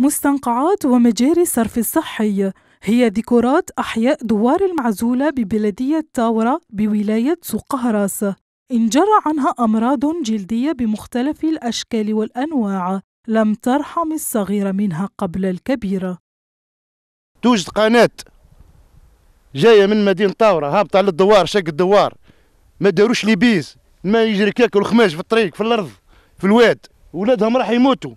مستنقعات ومجاري الصرف الصحي هي ذكرات أحياء دوار المعزولة ببلدية تاورة بولاية سقهرس انجرى عنها أمراض جلدية بمختلف الأشكال والأنواع لم ترحم الصغير منها قبل الكبيرة توجد قناة جاية من مدينة طاورة هابطة على الدوار شق الدوار ما داروش لي بيز ما يجري كاكل الخماج في الطريق في الأرض في الواد ولادهم راح يموتوا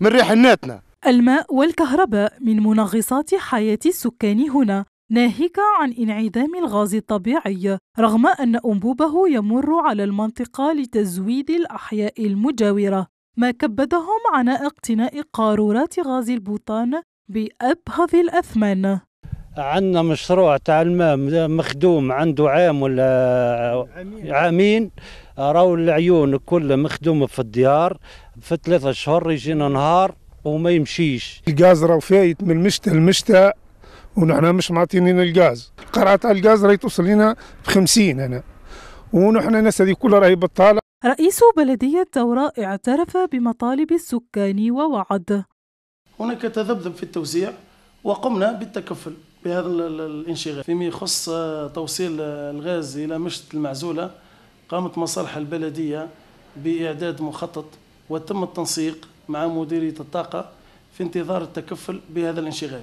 من ريح ناتنا الماء والكهرباء من منغصات حياة السكان هنا ناهيك عن انعدام الغاز الطبيعي رغم أن أنبوبه يمر على المنطقة لتزويد الأحياء المجاورة ما كبدهم عناء اقتناء قارورات غاز البوطان بأبهض الأثمان عندنا مشروع تاع الماء مخدوم عنده عام ولا عامين راهو العيون كلها مخدومه في الديار في ثلاثة شهور يجينا نهار وما يمشيش الغاز راه فايت من المشتى لمشتى ونحن مش معطينين الغاز قرعه الغاز راهي توصل لنا ب 50 انا ونحن الناس هذه كلها راهي بطاله رئيس بلدية دوراء اعترف بمطالب السكان ووعد هناك تذبذب في التوزيع وقمنا بالتكفل بهذا الانشغال فيما يخص آه، توصيل آه، الغاز إلى مشت المعزولة قامت مصالح البلدية بإعداد مخطط وتم التنسيق مع مديرية الطاقة في انتظار التكفل بهذا الانشغال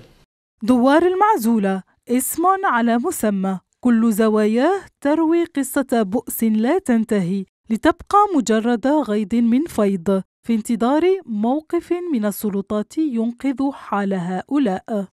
دوار المعزولة اسم على مسمى كل زواياه تروي قصة بؤس لا تنتهي لتبقى مجرد غيض من فيض في انتظار موقف من السلطات ينقذ حال هؤلاء